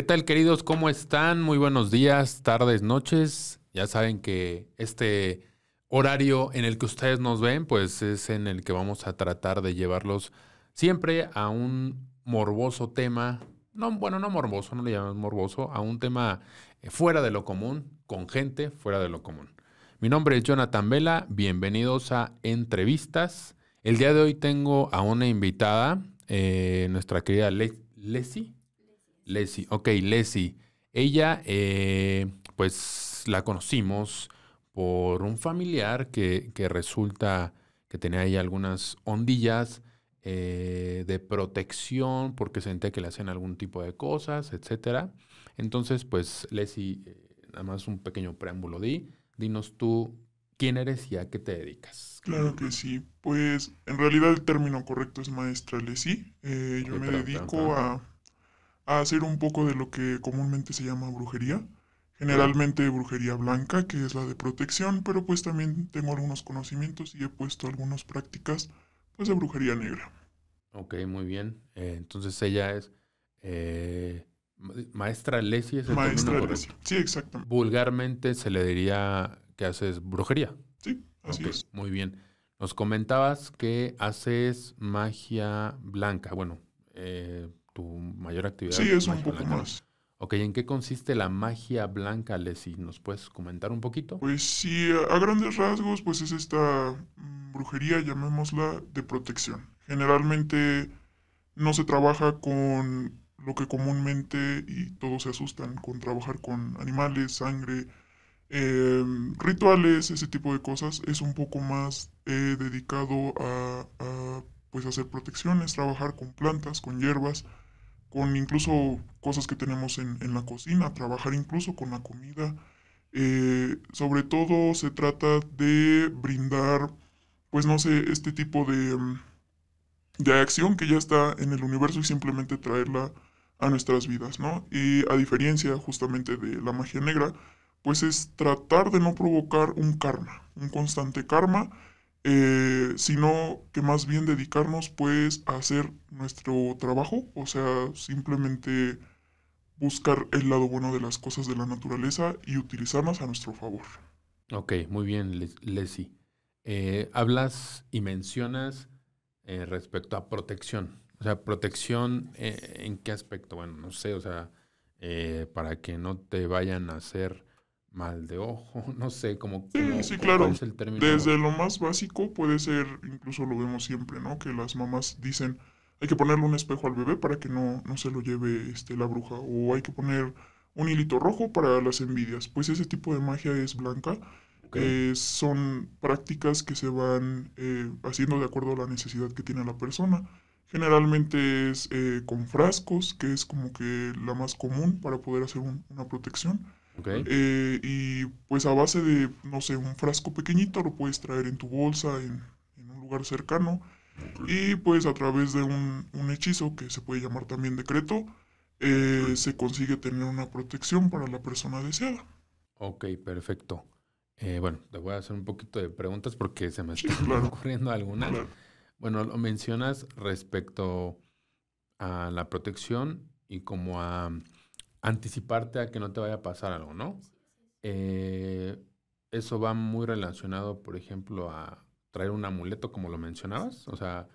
¿Qué tal queridos? ¿Cómo están? Muy buenos días, tardes, noches. Ya saben que este horario en el que ustedes nos ven, pues es en el que vamos a tratar de llevarlos siempre a un morboso tema. No, bueno, no morboso, no le llamamos morboso, a un tema eh, fuera de lo común, con gente fuera de lo común. Mi nombre es Jonathan Vela, bienvenidos a Entrevistas. El día de hoy tengo a una invitada, eh, nuestra querida Lesi. Leslie, ok, Leslie. Ella, eh, pues la conocimos por un familiar que, que resulta que tenía ahí algunas ondillas eh, de protección porque sentía que le hacían algún tipo de cosas, etc. Entonces, pues Leslie, eh, nada más un pequeño preámbulo di, dinos tú quién eres y a qué te dedicas. Claro que sí, pues en realidad el término correcto es maestra Leslie. yo me dedico a a hacer un poco de lo que comúnmente se llama brujería. Generalmente brujería blanca, que es la de protección, pero pues también tengo algunos conocimientos y he puesto algunas prácticas pues de brujería negra. Ok, muy bien. Eh, entonces ella es eh, maestra Lesia. ¿es el maestra Lesia, sí, exactamente. Vulgarmente se le diría que haces brujería. Sí, así es. Muy bien. Nos comentabas que haces magia blanca. Bueno, eh, mayor actividad. Sí, es un poco más. Ok, ¿en qué consiste la magia blanca, Leslie? ¿Nos puedes comentar un poquito? Pues sí, a grandes rasgos, pues es esta mm, brujería, llamémosla, de protección. Generalmente no se trabaja con lo que comúnmente, y todos se asustan con trabajar con animales, sangre, em, rituales, ese tipo de cosas, es un poco más eh, dedicado a, a, pues hacer protecciones, trabajar con plantas, con hierbas, con incluso cosas que tenemos en, en la cocina, trabajar incluso con la comida. Eh, sobre todo se trata de brindar, pues no sé, este tipo de, mm, de acción que ya está en el universo y simplemente traerla a nuestras vidas, ¿no? Y a diferencia justamente de la magia negra, pues es tratar de no provocar un karma, un constante karma eh, sino que más bien dedicarnos pues a hacer nuestro trabajo, o sea, simplemente buscar el lado bueno de las cosas de la naturaleza y utilizarlas a nuestro favor. Ok, muy bien, Leslie. Eh, hablas y mencionas eh, respecto a protección. O sea, protección en qué aspecto? Bueno, no sé, o sea, para que no te vayan a hacer mal de ojo, no sé, como... Sí, claro. Desde lo más básico puede ser, incluso lo vemos siempre, ¿no? Que las mamás dicen, hay que ponerle un espejo al bebé para que no, se lo lleve este, la bruja, o hay que poner un hilito rojo para las envidias. Pues ese tipo de magia es blanca. Eh, son prácticas que se van eh, haciendo de acuerdo a la necesidad que tiene la persona. Generalmente es eh, con frascos, que es como que la más común para poder hacer una protección. Eh, y pues a base de, no sé, un frasco pequeñito lo puedes traer en tu bolsa, en, un lugar cercano. Y pues a través de un, hechizo que se puede llamar también decreto, eh, se consigue tener una protección para la persona deseada. Ok, perfecto. Eh, bueno, te voy a hacer un poquito de preguntas porque se me están ocurriendo alguna. Bueno, lo mencionas respecto a la protección y como a anticiparte a que no te vaya a pasar algo, ¿no? Eh, eso va muy relacionado, por ejemplo, a traer un amuleto, como lo mencionabas. O sea,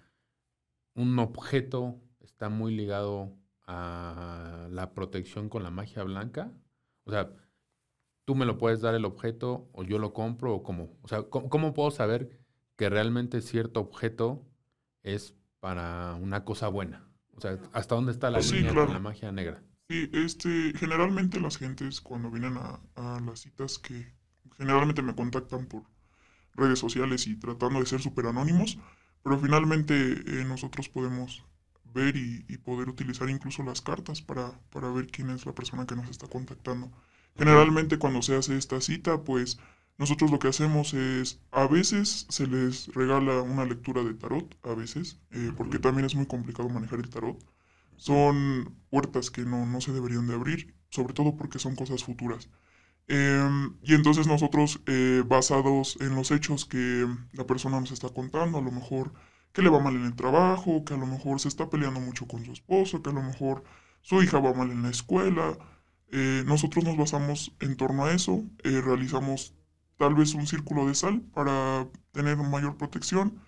un objeto está muy ligado a la protección con la magia blanca. O sea, tú me lo puedes dar el objeto o yo lo compro o cómo. O sea, ¿cómo, puedo saber que realmente cierto objeto es para una cosa buena? O sea, ¿hasta dónde está la pues línea con la magia negra? Sí, este, generalmente las gentes cuando vienen a, las citas que generalmente me contactan por redes sociales y tratando de ser súper anónimos, pero finalmente eh, nosotros podemos ver y, poder utilizar incluso las cartas para, ver quién es la persona que nos está contactando. Generalmente cuando se hace esta cita, pues nosotros lo que hacemos es, a veces se les regala una lectura de tarot, a veces, eh, porque también es muy complicado manejar el tarot. Son puertas que no, no se deberían de abrir, sobre todo porque son cosas futuras. Em, y entonces nosotros, eh, basados en los hechos que la persona nos está contando, a lo mejor que le va mal en el trabajo, que a lo mejor se está peleando mucho con su esposo, que a lo mejor su hija va mal en la escuela, eh, nosotros nos basamos en torno a eso, eh, realizamos tal vez un círculo de sal para tener mayor protección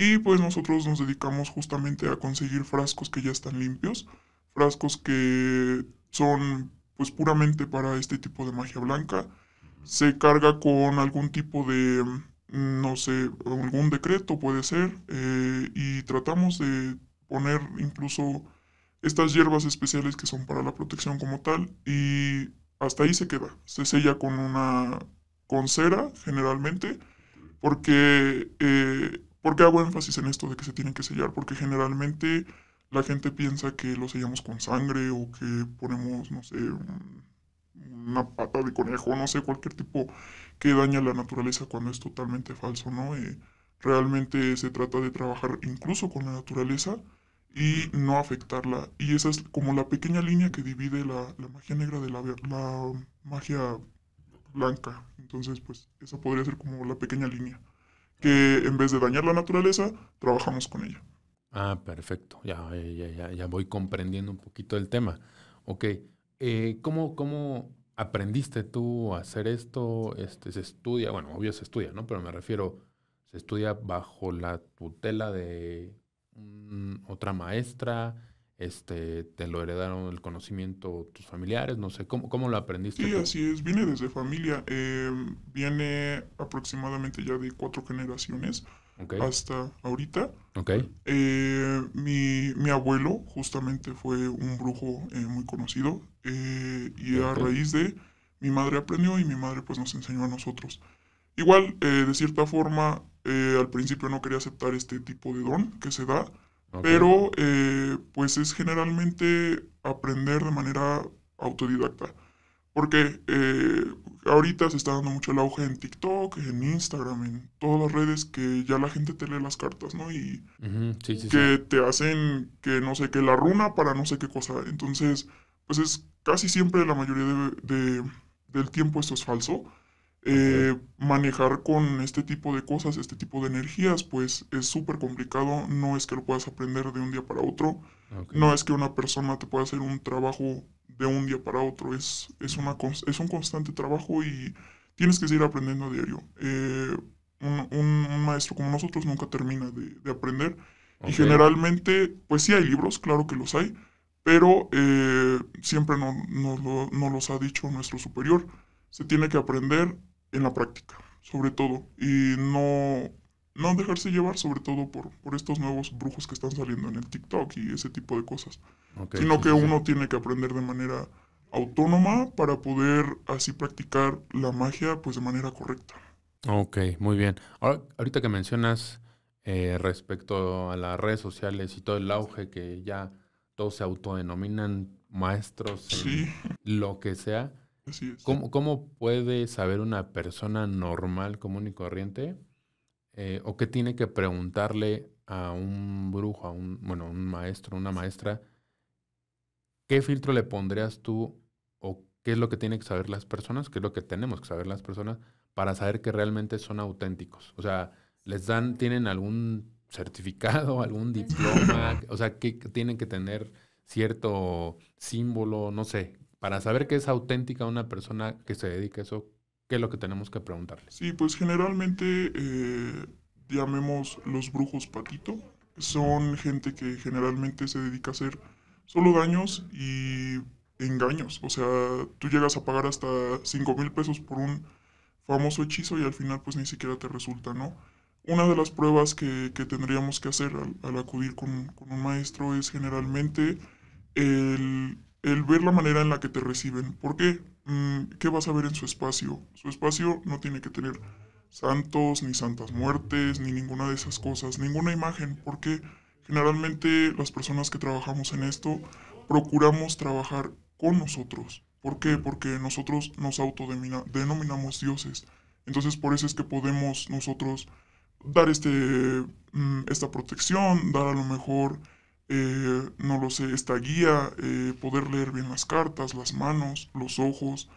y pues nosotros nos dedicamos justamente a conseguir frascos que ya están limpios, frascos que son pues puramente para este tipo de magia blanca. Se carga con algún tipo de, mm, no sé, algún decreto puede ser, eh, y tratamos de poner incluso estas hierbas especiales que son para la protección como tal, y hasta ahí se queda. Se sella con una, con cera generalmente, porque eh, ¿Por qué hago énfasis en esto de que se tienen que sellar? Porque generalmente la gente piensa que lo sellamos con sangre o que ponemos, no sé, una pata de conejo, no sé, cualquier tipo que daña la naturaleza cuando es totalmente falso, ¿no? Eh, realmente se trata de trabajar incluso con la naturaleza y no afectarla. Y esa es como la pequeña línea que divide la, magia negra de la, la magia blanca. Entonces, pues esa podría ser como la pequeña línea que en vez de dañar la naturaleza, trabajamos con ella. Ah, perfecto. Ya, ya, ya, ya voy comprendiendo un poquito el tema. Ok. Eh, ¿cómo, ¿Cómo aprendiste tú a hacer esto? Este, se estudia, bueno, obvio se estudia, ¿no? Pero me refiero, se estudia bajo la tutela de otra maestra este, te lo heredaron el conocimiento tus familiares, no sé, ¿cómo, cómo lo aprendiste? Sí, así es, viene desde familia, em, viene aproximadamente ya de cuatro generaciones hasta ahorita. Eh, mi, mi, abuelo justamente fue un brujo eh, muy conocido eh, y a raíz de mi madre aprendió y mi madre pues nos enseñó a nosotros. Igual, de cierta forma, al principio no quería aceptar este tipo de don que se da, pero eh, pues es generalmente aprender de manera autodidacta. Porque eh, ahorita se está dando mucho el auge en TikTok, en Instagram, en todas las redes que ya la gente te lee las cartas, ¿no? Y que te hacen que no sé qué, la runa para no sé qué cosa. Entonces, pues es casi siempre la mayoría del tiempo esto es falso. Eh, manejar con este tipo de cosas, este tipo de energías, pues es súper complicado, no es que lo puedas aprender de un día para otro, no es que una persona te pueda hacer un trabajo de un día para otro, es, es, una, es un constante trabajo y tienes que seguir aprendiendo a diario. Eh, un, maestro como nosotros nunca termina de, aprender y generalmente, pues sí hay libros, claro que los hay, pero eh, siempre no, no, los ha dicho nuestro superior. Se tiene que aprender en la práctica, sobre todo, y no, no dejarse llevar sobre todo por, por estos nuevos brujos que están saliendo en el TikTok y ese tipo de cosas, sino que uno tiene que aprender de manera autónoma para poder así practicar la magia pues de manera correcta. Ok, muy bien. Ahora, ahorita que mencionas eh, respecto a las redes sociales y todo el auge que ya todos se autodenominan maestros, lo que sea, ¿Cómo, puede saber una persona normal, común y corriente? Eh, ¿O qué tiene que preguntarle a un brujo, a un, bueno, un maestro, una maestra? ¿Qué filtro le pondrías tú o qué es lo que tienen que saber las personas, qué es lo que tenemos que saber las personas para saber que realmente son auténticos? O sea, ¿les dan, tienen algún certificado, algún pues diploma? o sea, que tienen que tener cierto símbolo, no sé, para saber que es auténtica una persona que se dedica a eso, ¿qué es lo que tenemos que preguntarle? Sí, pues generalmente eh, llamemos los brujos patito. Son gente que generalmente se dedica a hacer solo daños y engaños. O sea, tú llegas a pagar hasta 5 mil pesos por un famoso hechizo y al final pues ni siquiera te resulta, ¿no? Una de las pruebas que, tendríamos que hacer al, acudir con, un maestro es generalmente el el ver la manera en la que te reciben. ¿Por qué? Mm, ¿Qué vas a ver en su espacio? Su espacio no tiene que tener santos, ni santas muertes, ni ninguna de esas cosas, ninguna imagen, porque generalmente las personas que trabajamos en esto procuramos trabajar con nosotros. ¿Por qué? Porque nosotros nos autodenominamos dioses. Entonces por eso es que podemos nosotros dar este, mm, esta protección, dar a lo mejor eh, no lo sé, esta guía, eh, poder leer bien las cartas, las manos, los ojos.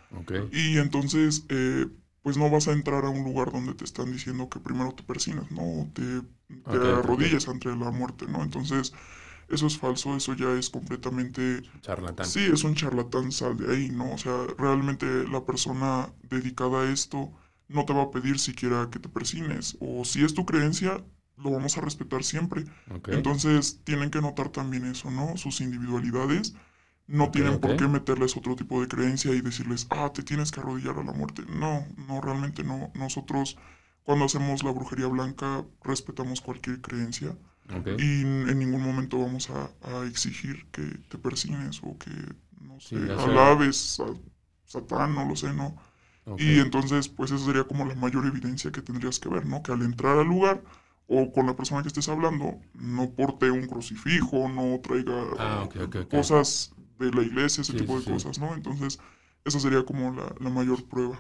Y entonces, eh, pues no vas a entrar a un lugar donde te están diciendo que primero te persinas, ¿no? Te, arrodillas ante la muerte, ¿no? Entonces, eso es falso, eso ya es completamente... Charlatán. Sí, es un charlatán, sal de ahí, ¿no? O sea, realmente la persona dedicada a esto no te va a pedir siquiera que te persines. O si es tu creencia, lo vamos a respetar siempre. Entonces tienen que notar también eso, ¿no? Sus individualidades. No tienen por qué meterles otro tipo de creencia y decirles, ah, te tienes que arrodillar a la muerte. No, no, realmente no. Nosotros cuando hacemos la brujería blanca respetamos cualquier creencia. Y en ningún momento vamos a, exigir que te persignes o que, no sé, alabes a Satán, no lo sé, ¿no? Y entonces, pues eso sería como la mayor evidencia que tendrías que ver, ¿no? Que al entrar al lugar o con la persona que estés hablando, no porte un crucifijo, no traiga ah, cosas de la iglesia, ese tipo de cosas, ¿no? Entonces, esa sería como la, mayor prueba.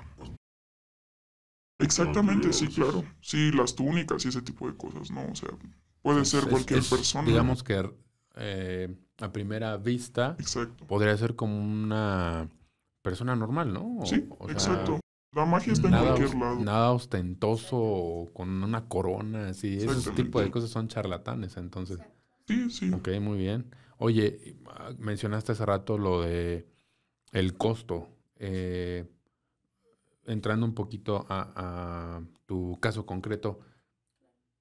Exactamente, sí, claro. Sí, las túnicas y ese tipo de cosas, ¿no? O sea, puede ser cualquier persona. Digamos que eh, a primera vista podría ser como una persona normal, ¿no? sí, exacto. La magia está en cualquier lado. Nada ostentoso o con una corona, así. Ese tipo de cosas son charlatanes, entonces. Sí, sí. Ok, muy bien. Oye, mencionaste hace rato lo de el costo. Eh, entrando un poquito a, tu caso concreto,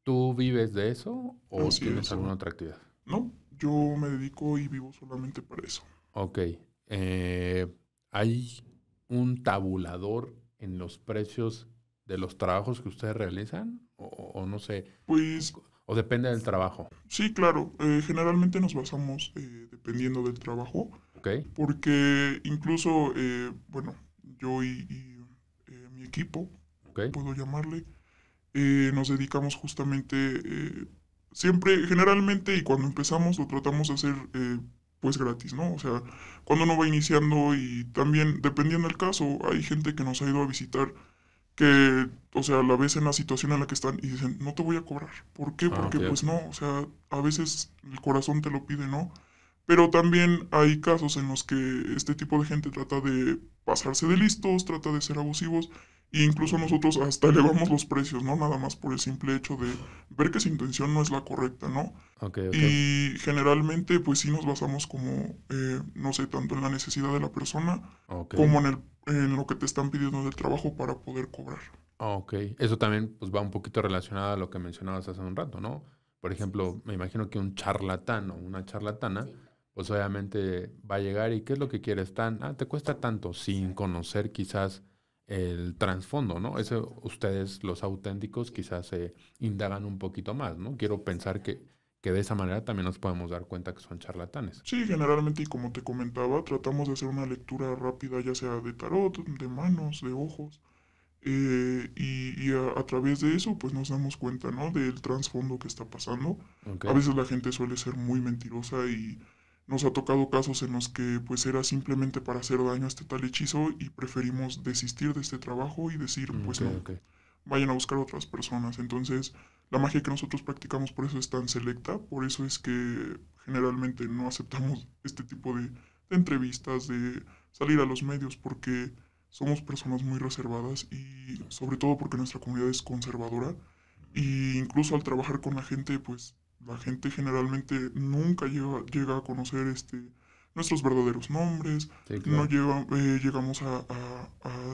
¿tú vives de eso o tienes alguna otra actividad? No, yo me dedico y vivo solamente para eso. Ok. Eh, ¿Hay un tabulador en los precios de los trabajos que ustedes realizan? O, no sé. Pues. O depende del trabajo. Sí, claro. Eh, generalmente nos basamos eh, dependiendo del trabajo. Ok. Porque incluso, eh, bueno, yo y, mi equipo, puedo llamarle, nos dedicamos justamente siempre, generalmente, y cuando empezamos, lo tratamos de hacer pues gratis, ¿no? O sea, cuando uno va iniciando y también, dependiendo del caso, hay gente que nos ha ido a visitar que, o sea, la ves en la situación en la que están y dicen, no te voy a cobrar. ¿Por qué? Ah, Porque pues no, o sea, a veces el corazón te lo pide, ¿no? Pero también hay casos en los que este tipo de gente trata de pasarse de listos, trata de ser abusivos. E incluso nosotros hasta elevamos los precios, ¿no? Nada más por el simple hecho de ver que su intención no es la correcta, ¿no? Y generalmente, pues sí nos basamos como, eh, no sé, tanto en la necesidad de la persona como en, el, lo que te están pidiendo del trabajo para poder cobrar. Ok, eso también pues va un poquito relacionado a lo que mencionabas hace un rato, ¿no? Por ejemplo, me imagino que un charlatán o una charlatana pues obviamente va a llegar y ¿qué es lo que quieres? Tan, ah, te cuesta tanto sin conocer quizás el trasfondo, ¿no? Eso ustedes, los auténticos, quizás se indagan un poquito más, ¿no? Quiero pensar que, que de esa manera también nos podemos dar cuenta que son charlatanes. Sí, generalmente, y como te comentaba, tratamos de hacer una lectura rápida, ya sea de tarot, de manos, de ojos, eh, y, a, través de eso, pues nos damos cuenta, ¿no? Del trasfondo que está pasando. A veces la gente suele ser muy mentirosa y nos ha tocado casos en los que pues era simplemente para hacer daño a este tal hechizo y preferimos desistir de este trabajo y decir mm, pues no, vayan a buscar otras personas. Entonces la magia que nosotros practicamos por eso es tan selecta, por eso es que generalmente no aceptamos este tipo de, entrevistas, de salir a los medios porque somos personas muy reservadas y sobre todo porque nuestra comunidad es conservadora y incluso al trabajar con la gente pues la gente generalmente nunca llega, a conocer este, nuestros verdaderos nombres, no eh, llegamos a,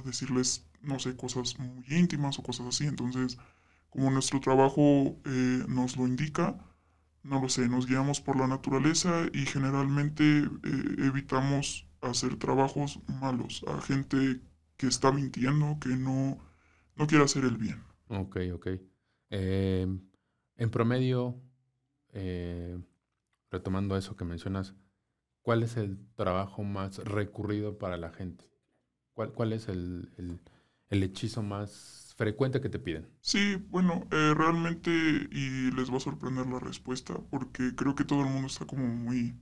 decirles, no sé, cosas muy íntimas o cosas así. Entonces, como nuestro trabajo eh, nos lo indica, no lo sé, nos guiamos por la naturaleza y generalmente eh, evitamos hacer trabajos malos a gente que está mintiendo, que no, no quiere hacer el bien. Ok, ok. Em, en promedio, eh, retomando eso que mencionas, ¿cuál es el trabajo más recurrido para la gente? ¿Cuál, cuál es el, hechizo más frecuente que te piden? Sí, bueno, eh, realmente, y les va a sorprender la respuesta, porque creo que todo el mundo está como muy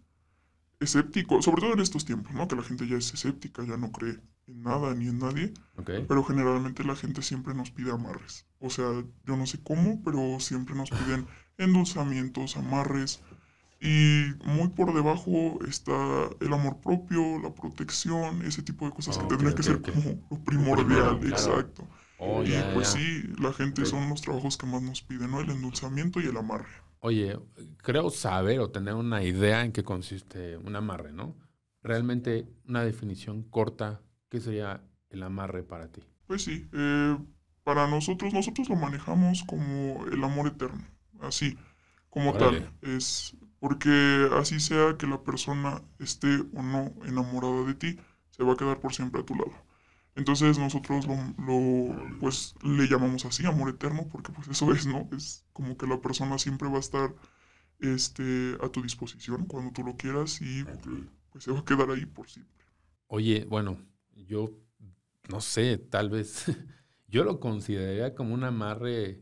escéptico, sobre todo en estos tiempos, ¿no? Que la gente ya es escéptica, ya no cree en nada ni en nadie. Pero generalmente la gente siempre nos pide amarres. O sea, yo no sé cómo, pero siempre nos piden endulzamientos, amarres, y muy por debajo está el amor propio, la protección, ese tipo de cosas que ah, tendría que ser como lo primordial, exacto. Oh, y pues sí, la gente son los trabajos que más nos piden, ¿no? El endulzamiento y el amarre. Oye, creo saber o tener una idea en qué consiste un amarre, ¿no? Realmente una definición corta, ¿qué sería el amarre para ti? Pues sí, eh, para nosotros, nosotros lo manejamos como el amor eterno así, como tal. Es porque así sea que la persona esté o no enamorada de ti, se va a quedar por siempre a tu lado. Entonces nosotros lo, pues le llamamos así, amor eterno, porque pues eso es, ¿no? Es como que la persona siempre va a estar este, a tu disposición cuando tú lo quieras y pues se va a quedar ahí por siempre. Oye, bueno, yo no sé, tal vez yo lo consideraría como un amarre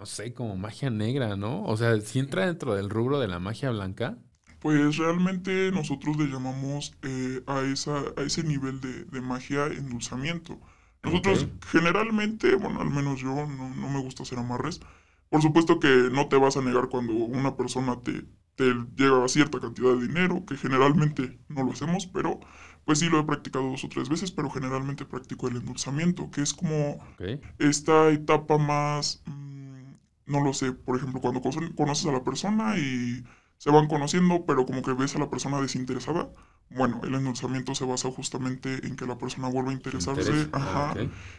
no sé, como magia negra, ¿no? O sea, si entra dentro del rubro de la magia blanca. Pues realmente nosotros le llamamos eh, a, esa, a ese nivel de, de magia endulzamiento. Nosotros generalmente, bueno, al menos yo no, me gusta hacer amarres. Por supuesto que no te vas a negar cuando una persona te, te llega a cierta cantidad de dinero, que generalmente no lo hacemos, pero pues sí lo he practicado dos o tres veces, pero generalmente practico el endulzamiento, que es como esta etapa más... Mm, no lo sé, por ejemplo, cuando conoces a la persona y se van conociendo, pero como que ves a la persona desinteresada, bueno, el endulzamiento se basa justamente en que la persona vuelva a interesarse ah,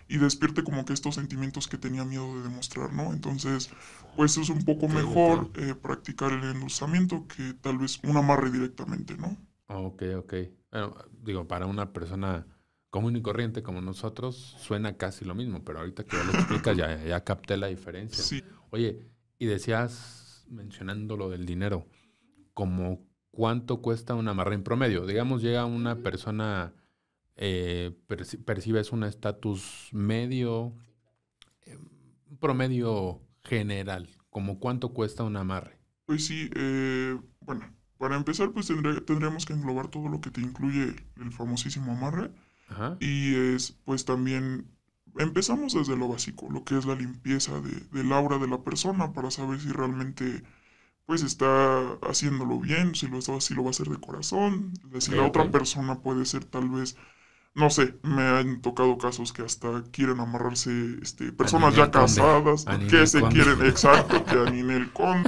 y despierte como que estos sentimientos que tenía miedo de demostrar, ¿no? Entonces, pues es un poco mejor eh, practicar el endulzamiento que tal vez un amarre directamente, ¿no? Ok, ok. Bueno, digo, para una persona común y corriente como nosotros, suena casi lo mismo, pero ahorita que ya lo explicas, ya, ya capté la diferencia. Sí. Oye, y decías, mencionando lo del dinero, como cuánto cuesta un amarre en promedio. Digamos, llega una persona, eh, percibes un estatus medio, eh, promedio general, como cuánto cuesta un amarre. Pues sí, eh, bueno, para empezar, pues tendríamos que englobar todo lo que te incluye el famosísimo amarre. Y es, pues también Empezamos desde lo básico, lo que es la limpieza de, del aura de la persona para saber si realmente pues está haciéndolo bien, si lo, si lo va a hacer de corazón, si la otra persona puede ser tal vez, no sé, me han tocado casos que hasta quieren amarrarse este, personas ya casadas, que se quieren, exacto, que a el con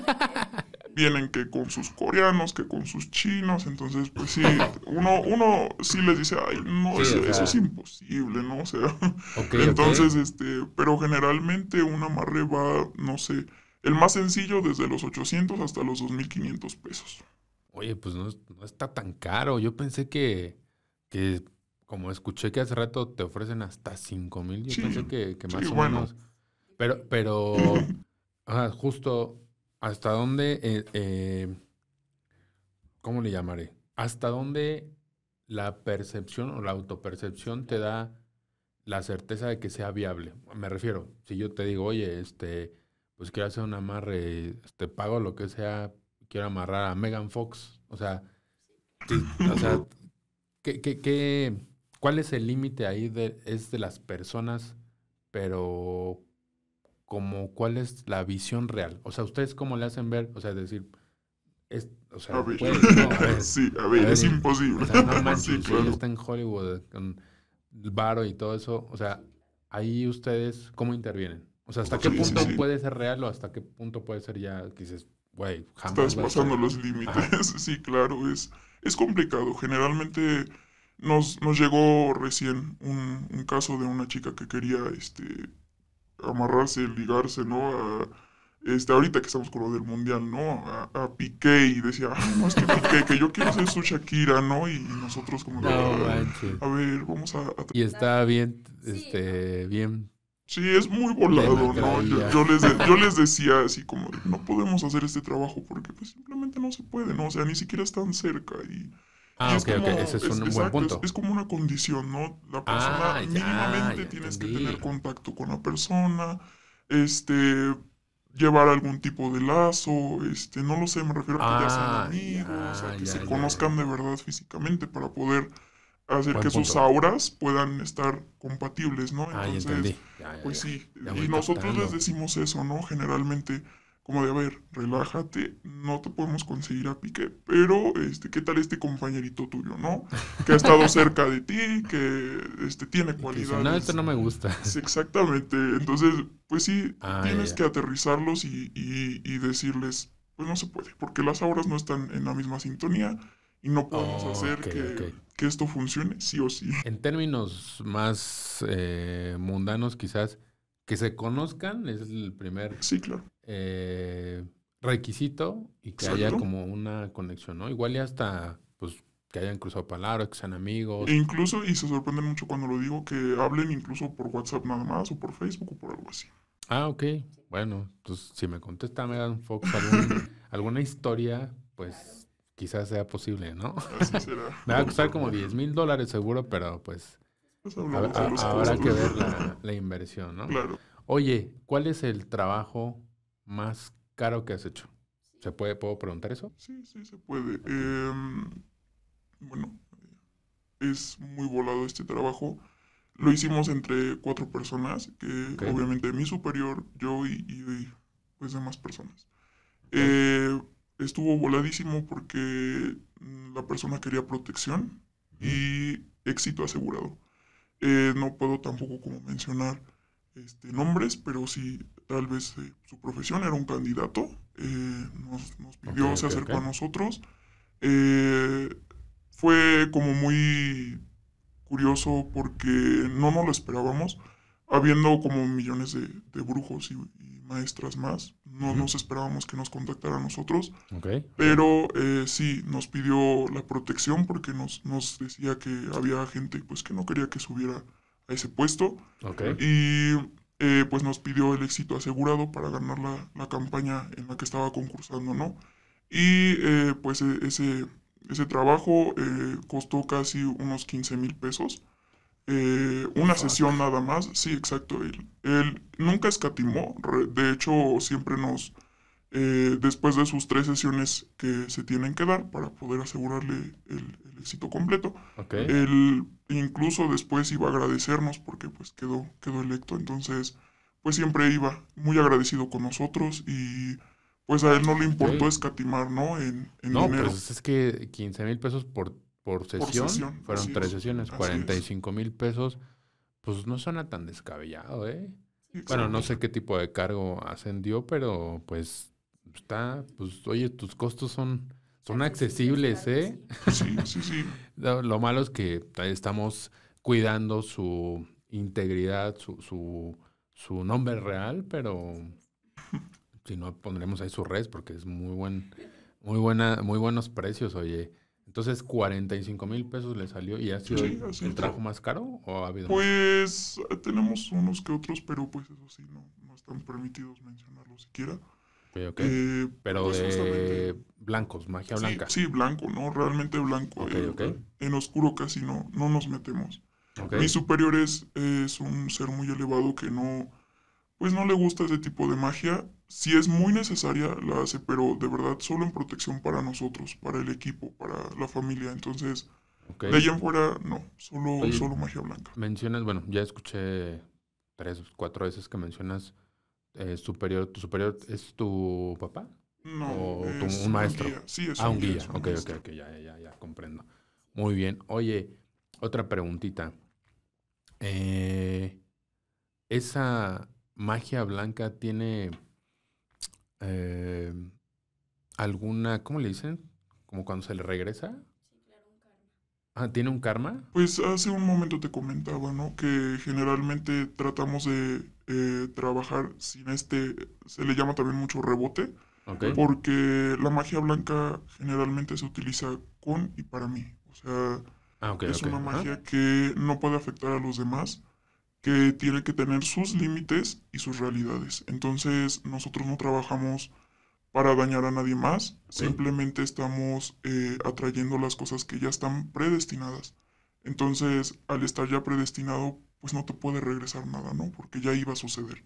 vienen que con sus coreanos, que con sus chinos, entonces pues sí, uno, uno sí les dice, ay, no, eso, es imposible, ¿no? O sea, entonces, este, pero generalmente un amarre va, no sé, el más sencillo desde los 800 hasta los 2500 pesos. Oye, pues no, está tan caro, yo pensé que, que, como escuché que hace rato te ofrecen hasta 5000, yo pensé que, más o bueno. menos... Pero, pero, Ah, justo hasta dónde, eh, eh, ¿cómo le llamaré? Hasta dónde la percepción o la autopercepción te da la certeza de que sea viable. Me refiero, si yo te digo, oye, este, pues quiero hacer un amarre, te este, pago lo que sea, quiero amarrar a Megan Fox. O sea, cuál es el límite ahí? De, es de las personas, pero como cuál es la visión real. O sea, ustedes cómo le hacen ver, o sea, decir, es, a sí, a ver, es imposible. O sea, está en Hollywood eh, con Baro y todo eso, o sea, ahí ustedes cómo intervienen. O sea, ¿hasta qué punto puede ser real o hasta qué punto puede ser ya güey, Estás pasando los límites, sí, claro, es, es complicado. Generalmente nos, llegó recién un, un caso de una chica que quería este, amarrarse, ligarse, ¿no? A, este, ahorita que estamos con lo del mundial, ¿no? A, Piqué y decía, no, es que Piqué, que yo quiero ser su Shakira, ¿no? Y, nosotros como, a, ver, vamos a, Y está bien, este, bien... Sí, es muy volado, ¿no? Yo, les yo les decía así como, no podemos hacer este trabajo porque pues simplemente no se puede, ¿no? O sea, ni siquiera están cerca y Ah, es ok, como, ok, ese es, un buen exacto, punto. Es, como una condición, ¿no? La persona, ah, mínimamente tienes que tener contacto con la persona, este, llevar algún tipo de lazo, este, no lo sé, me refiero a que ya sean ah, amigos, a que se conozcan de verdad físicamente para poder hacer que sus auras puedan estar compatibles, ¿no? Ah, Entonces, ah, pues sí, y nosotros les decimos eso, ¿no? Generalmente como de, a ver, relájate, no te podemos conseguir a Piqué, pero, este, ¿qué tal este compañerito tuyo, no? Que ha estado cerca de ti, que, este, tiene cualidades. no, esto no me gusta. exactamente. Entonces, pues sí, ah, tienes que aterrizarlos y, y, decirles, pues no se puede, porque las auras no están en la misma sintonía y no podemos hacer que, que, esto funcione sí o sí. En términos más eh, mundanos, quizás, que se conozcan es el primer... Sí, claro eh, requisito y que haya como una conexión, ¿no? Igual y hasta, pues, que hayan cruzado palabras, que sean amigos. E incluso, y se sorprenden mucho cuando lo digo, que hablen incluso por WhatsApp nada más, o por Facebook, o por algo así. Ah, ok. Bueno, pues, si me contesta Megan Fox alguna historia, pues quizás sea posible, ¿no? Así será. me va a costar como 10 mil dólares seguro, pero pues, pues habrá que ver la, la, inversión, ¿no? Claro. Oye, ¿cuál es el trabajo más caro que has hecho? ¿Se puede, puedo preguntar eso? Sí, sí, se puede. Em, bueno, es muy volado este trabajo. Lo hicimos entre cuatro personas, que obviamente mi superior, yo y, pues demás personas. Eh, estuvo voladísimo porque la persona quería protección y éxito asegurado. Eh, no puedo tampoco como mencionar este, nombres, pero sí tal vez eh, su profesión era un candidato, eh, nos, pidió, se acercó a nosotros. Eh, fue como muy curioso porque no nos lo esperábamos, habiendo como millones de, brujos y, maestras más, no nos esperábamos que nos contactara a nosotros, pero sí, nos pidió la protección porque nos, decía que había gente pues, que no quería que subiera a ese puesto. Y eh, pues nos pidió el éxito asegurado para ganar la, campaña en la que estaba concursando, ¿no? Y eh, pues e, ese, ese trabajo eh, costó casi unos 15 mil pesos. una sesión nada más, sí, exacto. Él, él nunca escatimó, de hecho siempre nos, eh, después de sus tres sesiones que se tienen que dar para poder asegurarle el, éxito completo. Él incluso después iba a agradecernos porque pues quedó, quedó electo, entonces pues siempre iba muy agradecido con nosotros y pues a él no le importó escatimar, ¿no? En, en no, pues es que 15 mil pesos por, por, sesión, fueron tres sesiones, 45 mil pesos, pues no suena tan descabellado, ¿eh? Bueno, no sé qué tipo de cargo ascendió, pero pues está, pues, oye, tus costos son, son accesibles, ¿eh? Sí, sí, sí. Lo malo es que estamos cuidando su integridad, su, su, su nombre real, pero si no pondremos ahí su red porque es muy buen, muy buena, muy buenos precios, oye. Entonces, 45 mil pesos le salió y ha sido el, trabajo más caro o habido Pues tenemos unos que otros, pero pues eso sí, no, no están permitidos mencionarlo siquiera. Eh, pero pues, de blancos, magia blanca. Sí, blanco, ¿no? Realmente blanco. Eh, en oscuro casi no, no nos metemos. mi superior es un ser muy elevado que no, pues no le gusta ese tipo de magia. Si es muy necesaria, la hace, pero de verdad solo en protección para nosotros, para el equipo, para la familia. Entonces, de allá en fuera, no, solo, solo magia blanca. Mencionas, bueno, ya escuché tres, o cuatro veces que mencionas eh, superior, tu superior es tu papá? No, ¿O tu, un maestro? ah, un, guía. ok, ok, ya, ya, ya, comprendo. Muy bien. Oye, otra preguntita. Eh, ¿Esa magia blanca tiene eh, alguna, ¿cómo le dicen? ¿Como cuando se le regresa? Ah, ¿tiene un karma? Pues hace un momento te comentaba, ¿no? Que generalmente tratamos de eh, trabajar sin este, se le llama también mucho rebote, porque la magia blanca generalmente se utiliza con y para mí. O sea, ah, es una magia que no puede afectar a los demás, que tiene que tener sus límites y sus realidades. Entonces nosotros no trabajamos para dañar a nadie más, simplemente estamos eh, atrayendo las cosas que ya están predestinadas. Entonces, al estar ya predestinado, pues no te puede regresar nada, ¿no? Porque ya iba a suceder.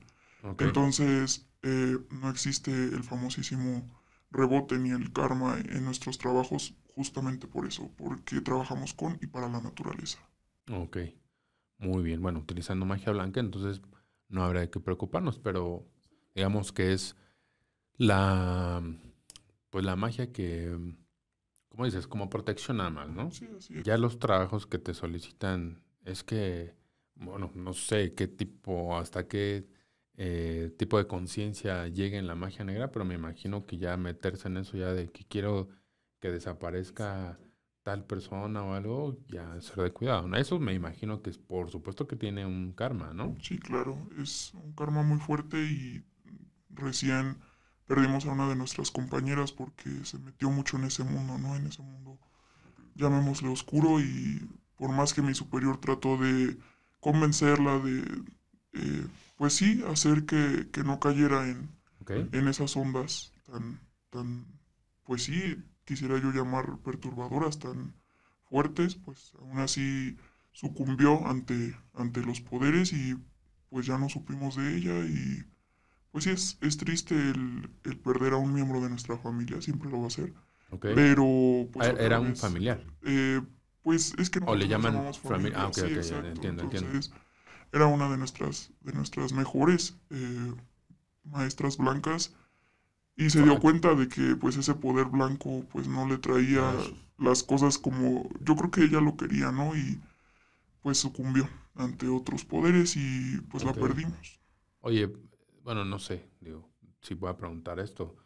Entonces, eh, no existe el famosísimo rebote ni el karma en nuestros trabajos justamente por eso, porque trabajamos con y para la naturaleza. Ok, muy bien. Bueno, utilizando magia blanca, entonces no habrá que preocuparnos, pero digamos que es la, pues la magia que, ¿cómo dices, como protección nada más, ¿no? Sí, así es. Ya los trabajos que te solicitan es que bueno, no sé qué tipo, hasta qué eh, tipo de conciencia llegue en la magia negra, pero me imagino que ya meterse en eso ya de que quiero que desaparezca tal persona o algo, ya ser de cuidado. Eso me imagino que es, por supuesto que tiene un karma, ¿no? Sí, claro, es un karma muy fuerte y recién perdimos a una de nuestras compañeras porque se metió mucho en ese mundo, ¿no? En ese mundo, llamémosle oscuro y por más que mi superior trató de convencerla de, eh, pues sí, hacer que, no cayera en, en esas ondas tan, tan, pues sí, quisiera yo llamar perturbadoras, tan fuertes, pues aún así sucumbió ante, ante los poderes y pues ya no supimos de ella y pues sí, es, triste el, perder a un miembro de nuestra familia, siempre lo va a ser. Pero... Pues ah, era, un familiar. Eh, pues es que... O le llaman Ah, entiendo, entiendo. Era una de nuestras, de nuestras mejores eh, maestras blancas y se dio cuenta de que pues ese poder blanco pues no le traía ah, las cosas como yo creo que ella lo quería, ¿no? Y pues sucumbió ante otros poderes y pues la perdimos. Oye, bueno, no sé, digo, si voy a preguntar esto,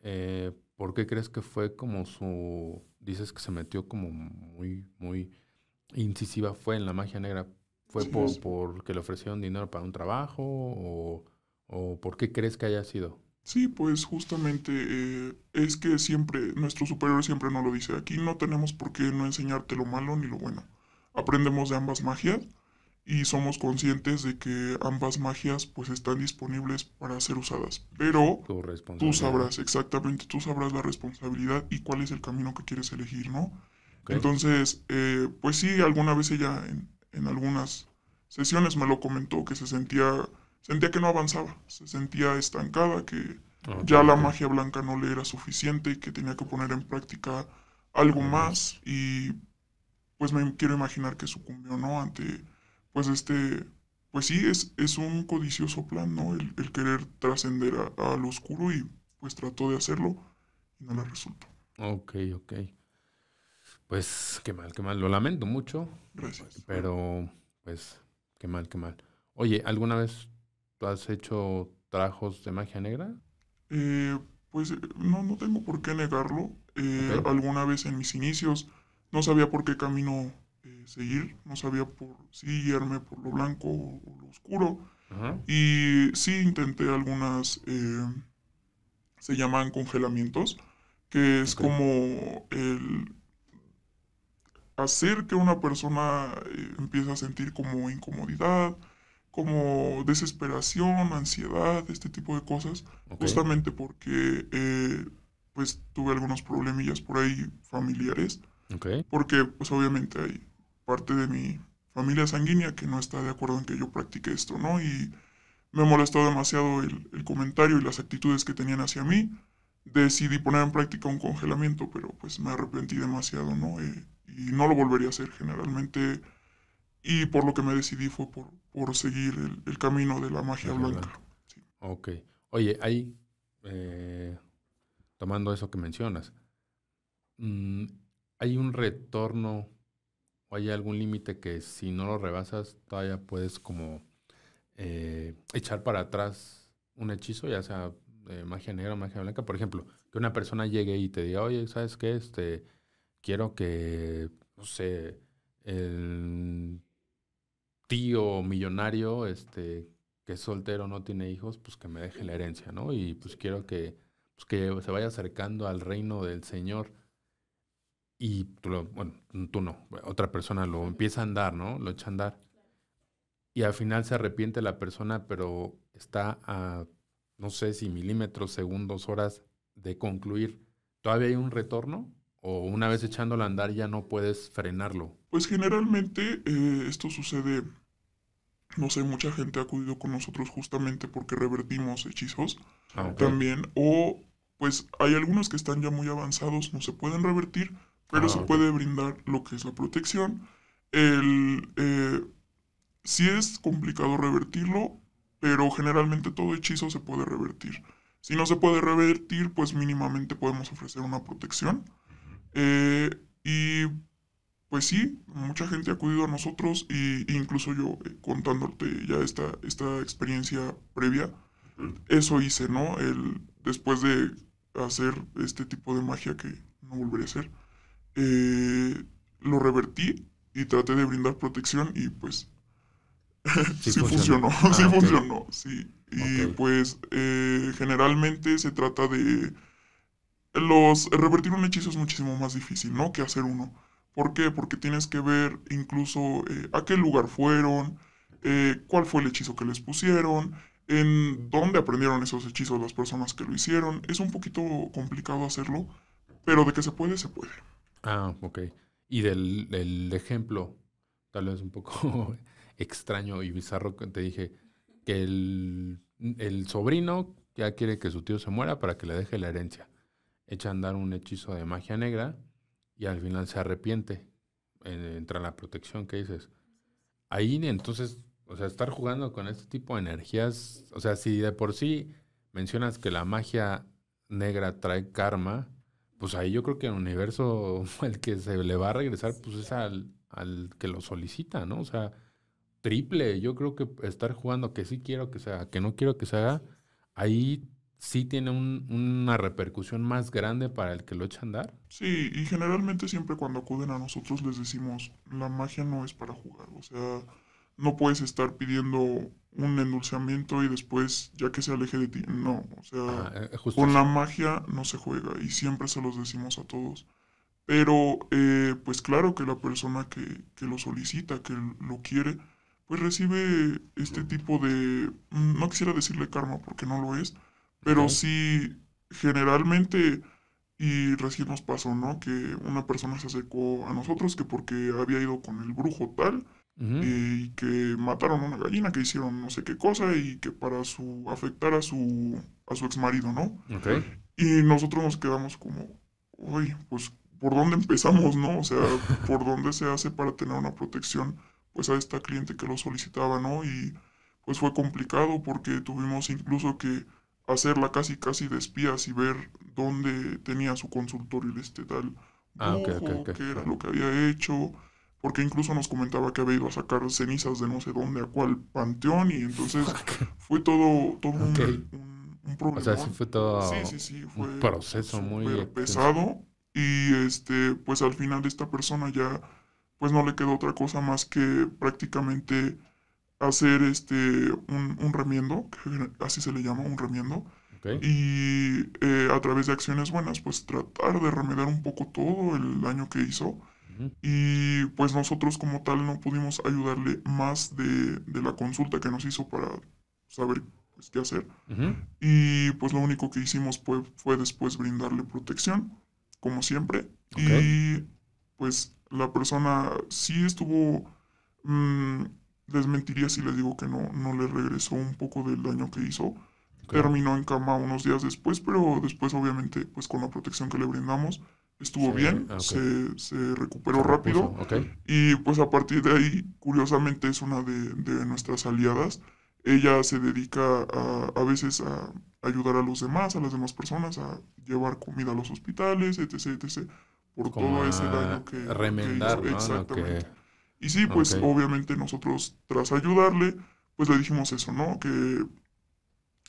eh, ¿por qué crees que fue como su dices que se metió como muy, muy incisiva fue en la magia negra? ¿Fue por, porque le ofrecieron dinero para un trabajo o, o, por qué crees que haya sido? Sí, pues justamente eh, es que siempre, nuestro superior siempre nos lo dice, aquí no tenemos por qué no enseñarte lo malo ni lo bueno. Aprendemos de ambas magias y somos conscientes de que ambas magias pues están disponibles para ser usadas. Pero tú sabrás, exactamente, tú sabrás la responsabilidad y cuál es el camino que quieres elegir, ¿no? Entonces, eh, pues sí, alguna vez ella en, algunas sesiones me lo comentó que se sentía, sentía que no avanzaba, se sentía estancada, que ah, ya la magia blanca no le era suficiente que tenía que poner en práctica algo más y pues me quiero imaginar que sucumbió, ¿no? Ante pues este, pues sí, es, es un codicioso plan, ¿no? El, querer trascender al oscuro y pues trató de hacerlo y no le resultó. Ok, ok. Pues qué mal, qué mal. Lo lamento mucho. Gracias. Pero, pues, qué mal, qué mal. Oye, ¿alguna vez tú has hecho trajos de magia negra? Eh, pues no, no tengo por qué negarlo. Eh, alguna vez en mis inicios no sabía por qué camino eh, seguir, no sabía por si guiarme irme por lo blanco o, lo oscuro. Y sí intenté algunas, eh, se llaman congelamientos, que es como el hacer que una persona eh, empiece a sentir como incomodidad, como desesperación, ansiedad, este tipo de cosas, justamente porque pues tuve algunos problemillas por ahí familiares porque, pues obviamente hay parte de mi familia sanguínea que no está de acuerdo en que yo practique esto, ¿no? Y me molestó demasiado el, comentario y las actitudes que tenían hacia mí. Decidí poner en práctica un congelamiento, pero pues me arrepentí demasiado, ¿no? Eh, y no lo volvería a hacer generalmente. Y por lo que me decidí fue por, seguir el, camino de la magia blanca. Ok. Oye, ahí, eh, tomando eso que mencionas, mm, ¿Hay un retorno o hay algún límite que si no lo rebasas todavía puedes como eh, echar para atrás un hechizo, ya sea magia negra o magia blanca? Por ejemplo, que una persona llegue y te diga, oye, ¿sabes qué? Este, quiero que, no sé, el tío millonario, este, que es soltero, no tiene hijos, pues que me deje la herencia, ¿no? Y pues quiero que, pues que se vaya acercando al reino del Señor y tú, lo, bueno, tú no, otra persona lo empieza a andar, ¿no? Lo echa a andar. Y al final se arrepiente la persona, pero está a, no sé si milímetros, segundos, horas de concluir. ¿Todavía hay un retorno? ¿O una vez echándolo a andar ya no puedes frenarlo? Pues generalmente eh, esto sucede, no sé, mucha gente ha acudido con nosotros justamente porque revertimos hechizos ah, también. O pues hay algunos que están ya muy avanzados, no se pueden revertir, pero ah, se puede brindar lo que es la protección. El, eh, es complicado revertirlo, pero generalmente todo hechizo se puede revertir. Si no se puede revertir, pues mínimamente podemos ofrecer una protección. Eh, y pues sí, mucha gente ha acudido a nosotros y, incluso yo eh, contándote ya esta, esta experiencia previa, eso hice, ¿no? El, después de hacer este tipo de magia que no volveré a hacer, eh, lo revertí y traté de brindar protección y pues sí, funcionó, ah, sí funcionó, sí. Y pues eh, generalmente se trata de... Los, revertir un hechizo es muchísimo más difícil, ¿no? Que hacer uno. ¿Por qué? Porque tienes que ver incluso eh, a qué lugar fueron, cuál fue el hechizo que les pusieron, en dónde aprendieron esos hechizos las personas que lo hicieron. Es un poquito complicado hacerlo, pero de que se puede, se puede. Ah, ok. Y del, ejemplo, tal vez un poco extraño y bizarro que te dije, que el, el sobrino ya quiere que su tío se muera para que le deje la herencia. Echa a andar un hechizo de magia negra y al final se arrepiente. Entra la protección que dices. Ahí entonces, o sea, estar jugando con este tipo de energías, o sea, si de por sí mencionas que la magia negra trae karma, pues ahí yo creo que el universo, el que se le va a regresar, pues es al, al que lo solicita, ¿no? O sea, triple, yo creo que estar jugando que sí quiero que se haga, que no quiero que se haga, ahí sí tiene una repercusión más grande para el que lo echa a andar. Sí, y generalmente siempre cuando acuden a nosotros les decimos, la magia no es para jugar, o sea no puedes estar pidiendo un endulzamiento y después ya que se aleje de ti. No, o sea, ah, eh, eh, con la magia no se juega y siempre se los decimos a todos. Pero eh, pues claro que la persona que, lo solicita, que lo quiere, pues recibe este tipo de, no quisiera decirle karma porque no lo es, pero sí generalmente, y recién nos pasó, ¿no? Que una persona se acercó a nosotros que porque había ido con el brujo tal, y que mataron a una gallina, que hicieron no sé qué cosa y que para su afectar a su, a su ex marido, ¿no? Y nosotros nos quedamos como, uy, pues, ¿por dónde empezamos, no? O sea, ¿por dónde se hace para tener una protección, pues, a esta cliente que lo solicitaba, ¿no? Y pues fue complicado porque tuvimos incluso que hacerla casi casi de espías y ver dónde tenía su consultorio este tal ah, qué era lo que había hecho porque incluso nos comentaba que había ido a sacar cenizas de no sé dónde a cuál panteón y entonces fue todo, todo un, un, problema. sí sí, sí, fue un proceso muy pesado y este, pues al final esta persona ya pues no le quedó otra cosa más que prácticamente hacer este un, un remiendo, así se le llama, un remiendo, Y eh, a través de acciones buenas, pues tratar de remediar un poco todo el daño que hizo y pues nosotros como tal no pudimos ayudarle más de, la consulta que nos hizo para saber pues, qué hacer. Y pues lo único que hicimos fue, después brindarle protección, como siempre. Y pues la persona sí estuvo... Mm, desmentiría si le digo que no, no le regresó un poco del daño que hizo. Terminó en cama unos días después, pero después obviamente pues con la protección que le brindamos, estuvo bien, se, recuperó rápido. Y pues a partir de ahí, curiosamente, es una de, nuestras aliadas. Ella se dedica a, a, veces a ayudar a los demás, a las demás personas, a llevar comida a los hospitales, etc. etc por todo ese daño que... Remendar, Exactamente. Y sí, pues obviamente nosotros tras ayudarle, pues le dijimos eso, ¿no? Que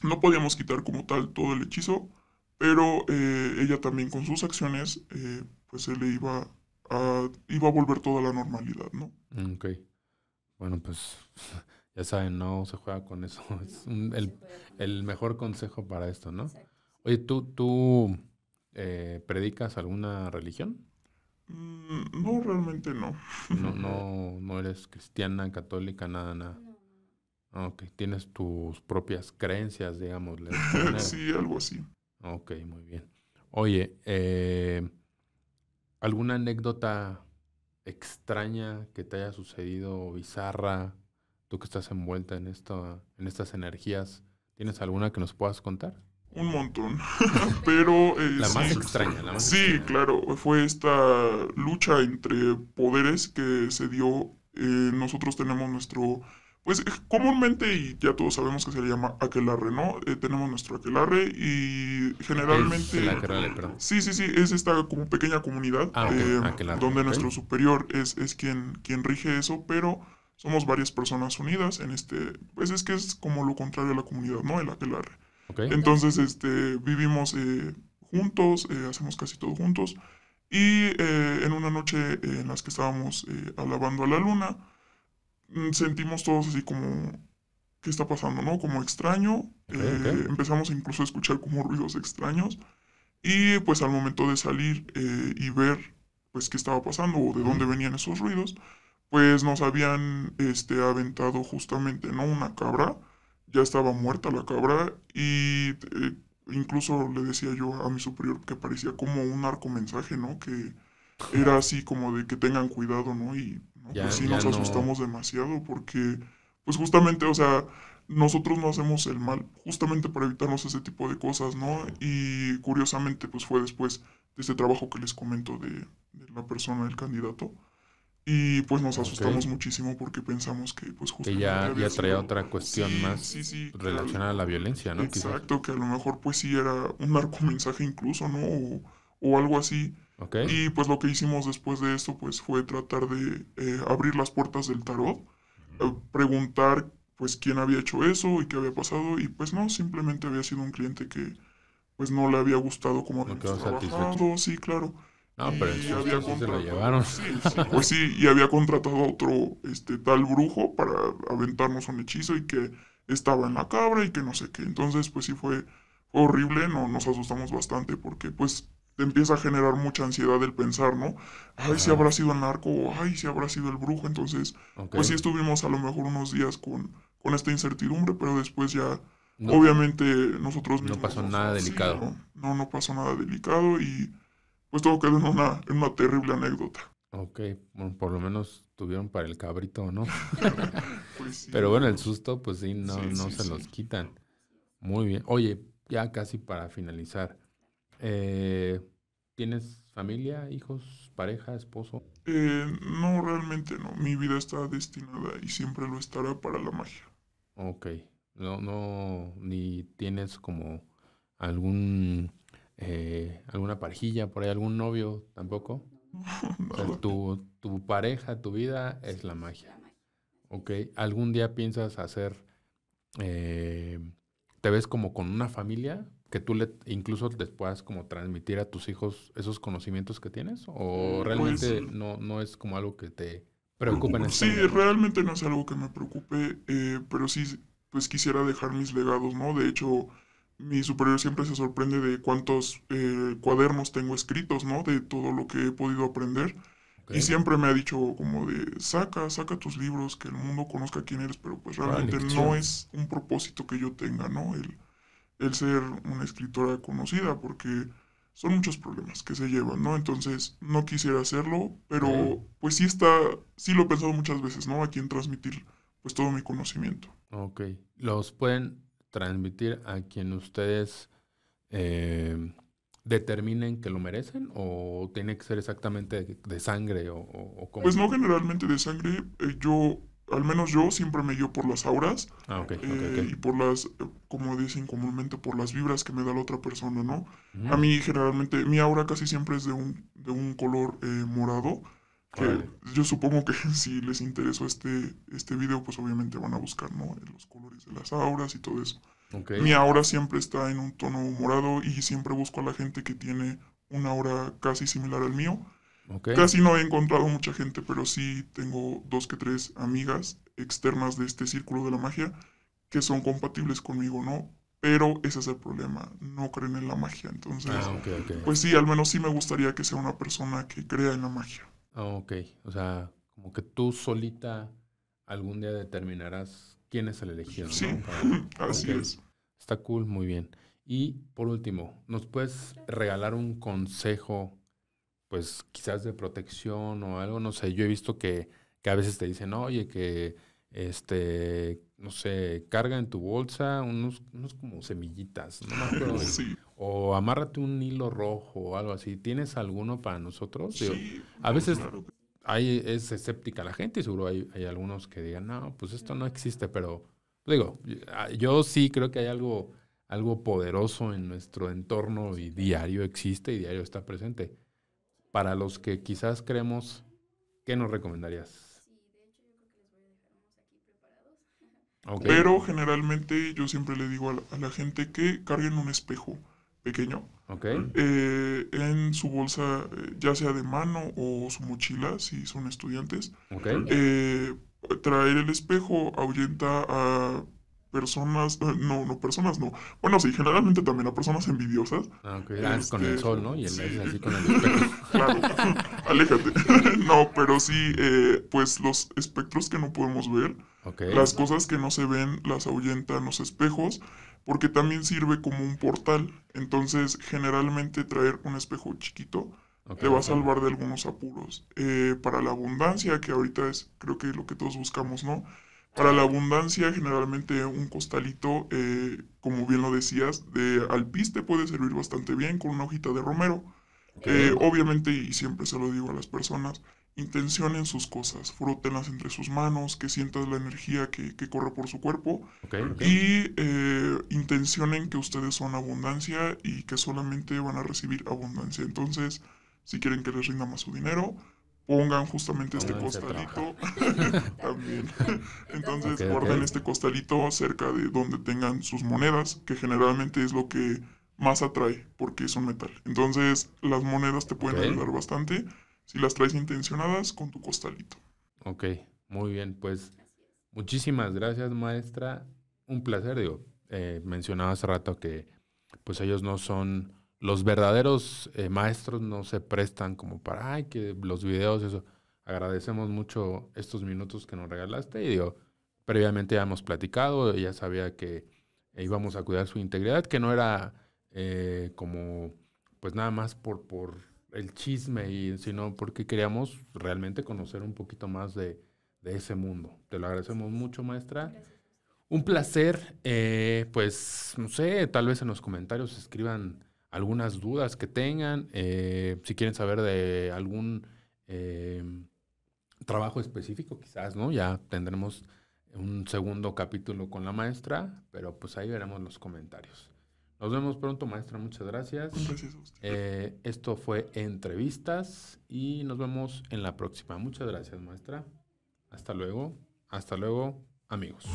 no podíamos quitar como tal todo el hechizo, pero eh, ella también con sus acciones, eh, pues se le iba a, iba a volver toda la normalidad, ¿no? Mm, ok. Bueno, pues ya saben, no se juega con eso. Es el, mejor consejo para esto, ¿no? Oye, ¿tú, tú eh, predicas alguna religión? Mm, no, realmente no. No, no, no eres cristiana, católica, nada, nada. Ah, ok, tienes tus propias creencias, digamos. sí, algo así. Ok, muy bien. Oye, eh, ¿alguna anécdota extraña que te haya sucedido, bizarra, tú que estás envuelta en, esto, en estas energías? ¿Tienes alguna que nos puedas contar? Un montón. Pero. la más extraña, la más Sí, claro. Fue esta lucha entre poderes que se dio. Eh, nosotros tenemos nuestro pues eh, comúnmente, y ya todos sabemos que se le llama aquelarre, ¿no? Eh, tenemos nuestro aquelarre y generalmente... Sí, sí, sí, es esta como pequeña comunidad ah, eh, ah, donde nuestro superior es, quien, quien rige eso, pero somos varias personas unidas en este... Pues es que es como lo contrario a la comunidad, ¿no? El aquelarre. Entonces, este, vivimos juntos, hacemos casi todo juntos. Y en una noche en las que estábamos alabando a la luna, Mm, sentimos todos así como, ¿qué está pasando? ¿No? Como extraño. Eh, empezamos incluso a escuchar como ruidos extraños. Y pues al momento de salir eh, y ver pues qué estaba pasando o de dónde venían esos ruidos, pues nos habían este, aventado justamente, ¿no? Una cabra. Ya estaba muerta la cabra y... Eh, incluso le decía yo a mi superior que parecía como un narcomensaje, ¿no? Que, era así como de que tengan cuidado, ¿no? Y ¿no? pues sí nos asustamos demasiado porque, pues justamente, o sea, nosotros no hacemos el mal justamente para evitarnos ese tipo de cosas, ¿no? Y curiosamente, pues fue después de este trabajo que les comento de, la persona, del candidato. Y pues nos asustamos muchísimo porque pensamos que pues justamente... Que ya, ya traía otra cuestión más relacionada a la violencia, ¿no? Exacto, que a lo mejor pues sí era un mensaje incluso, ¿no? O, o algo así. Y pues lo que hicimos después de eso pues fue tratar de eh, abrir las puertas del tarot, eh, preguntar pues quién había hecho eso y qué había pasado y pues no, simplemente había sido un cliente que pues no le había gustado como habíamos trabajado, sí, claro. No, pero y se lo llevaron. pues sí, y había contratado a otro este, tal brujo para aventarnos un hechizo y que estaba en la cabra y que no sé qué. Entonces, pues sí fue horrible, no, nos asustamos bastante porque pues empieza a generar mucha ansiedad el pensar, ¿no? Ay, si habrá sido el narco, ay, si habrá sido el brujo. Entonces, pues sí estuvimos a lo mejor unos días con, con esta incertidumbre, pero después ya, obviamente, nosotros mismos. No pasó nada delicado. no, no, pasó nada delicado y pues todo quedó en una, una terrible anécdota. Ok, bueno, por lo menos tuvieron para el cabrito, ¿no? Pues pero bueno, el susto, pues sí, no, sí, no se los quitan. Muy bien. Oye, ya casi para finalizar. Eh, ¿Tienes familia, hijos, pareja, esposo? Eh, no, realmente no. Mi vida está destinada y siempre lo estará para la magia. Ok. No, no, ni tienes como algún, eh, alguna parejilla por ahí, algún novio tampoco. tu, tu pareja, tu vida es la magia. Ok. ¿Algún día piensas hacer, eh, te ves como con una familia? que tú le incluso les puedas como transmitir a tus hijos esos conocimientos que tienes o mm, realmente pues, no, no es como algo que te preocupe en mm, este Sí, realmente no es algo que me preocupe, eh, pero sí pues quisiera dejar mis legados, ¿no? De hecho, mi superior siempre se sorprende de cuántos eh, cuadernos tengo escritos, ¿no? De todo lo que he podido aprender. Y siempre me ha dicho como de, saca, saca tus libros, que el mundo conozca quién eres, pero pues realmente no es un propósito que yo tenga, ¿no? El, el ser una escritora conocida, porque son muchos problemas que se llevan, ¿no? Entonces, no quisiera hacerlo, pero pues sí está, sí lo he pensado muchas veces, ¿no? A quién transmitir pues todo mi conocimiento. Ok, los pueden transmitir a quien ustedes eh, determinen que lo merecen o tiene que ser exactamente de, sangre o, o, Pues no generalmente de sangre, eh, yo al menos yo siempre me guío por las auras ah, eh, y por las, eh, como dicen comúnmente, por las vibras que me da la otra persona, ¿no? Mm. A mí generalmente, mi aura casi siempre es de un, de un color eh, morado. Que yo supongo que si les interesó este, este video, pues obviamente van a buscar, ¿no? Los colores de las auras y todo eso. Mi aura siempre está en un tono morado y siempre busco a la gente que tiene una aura casi similar al mío Casi no he encontrado mucha gente, pero sí tengo dos que tres amigas externas de este círculo de la magia que son compatibles conmigo, ¿no? Pero ese es el problema, no creen en la magia. Entonces, ah, pues sí, al menos sí me gustaría que sea una persona que crea en la magia. Ah, ok, o sea, como que tú solita algún día determinarás quién es el elegido. Sí, así es. Está cool, muy bien. Y por último, ¿nos puedes regalar un consejo? pues quizás de protección o algo, no sé, yo he visto que, que a veces te dicen, oye, que este, no sé, carga en tu bolsa unos, como semillitas, no me O amárrate un hilo rojo o algo así. ¿Tienes alguno para nosotros? a veces hay, es escéptica la gente y seguro hay, algunos que digan, no, pues esto no existe, pero digo, yo sí creo que hay algo, algo poderoso en nuestro entorno y diario existe y diario está presente para los que quizás creemos, ¿qué nos recomendarías? Pero generalmente yo siempre le digo a la, gente que carguen un espejo pequeño eh, en su bolsa, eh, ya sea de mano o su mochila, si son estudiantes. Eh, traer el espejo ahuyenta a personas, eh, no, no, personas no. Bueno, sí, generalmente también a personas envidiosas. Ah, ah con el este, sol, ¿no? Y el, así con el claro, aléjate. no, pero sí, eh, pues los espectros que no podemos ver, las cosas que no se ven, las ahuyentan los espejos, porque también sirve como un portal. Entonces, generalmente traer un espejo chiquito te va a salvar de algunos apuros. Eh, para la abundancia, que ahorita es creo que es lo que todos buscamos, ¿no? Para la abundancia, generalmente un costalito, eh, como bien lo decías, de alpiste puede servir bastante bien con una hojita de romero. Eh, obviamente, y siempre se lo digo a las personas, intencionen sus cosas, frótenlas entre sus manos, que sientas la energía que, corre por su cuerpo y eh, intencionen que ustedes son abundancia y que solamente van a recibir abundancia. Entonces, si quieren que les rinda más su dinero, pongan justamente este costalito también. Entonces guarden este costalito cerca de donde tengan sus monedas, que generalmente es lo que más atrae porque es un metal. Entonces las monedas te pueden ayudar bastante si las traes intencionadas con tu costalito. Ok, muy bien, pues muchísimas gracias maestra. Un placer, digo, eh, mencionaba hace rato que pues ellos no son los verdaderos eh, maestros no se prestan como para, ay, que los videos, eso. Agradecemos mucho estos minutos que nos regalaste. Y digo, previamente ya hemos platicado, ya sabía que eh, íbamos a cuidar su integridad, que no era eh, como, pues nada más por, por el chisme, y, sino porque queríamos realmente conocer un poquito más de, ese mundo. Te lo agradecemos mucho, maestra. Un placer, pues no sé, tal vez en los comentarios escriban algunas dudas que tengan, eh, si quieren saber de algún eh, trabajo específico, quizás, ¿no? Ya tendremos un segundo capítulo con la maestra, pero pues ahí veremos los comentarios. Nos vemos pronto, maestra. Muchas gracias. gracias eh, esto fue entrevistas y nos vemos en la próxima. Muchas gracias, maestra. Hasta luego. Hasta luego, amigos.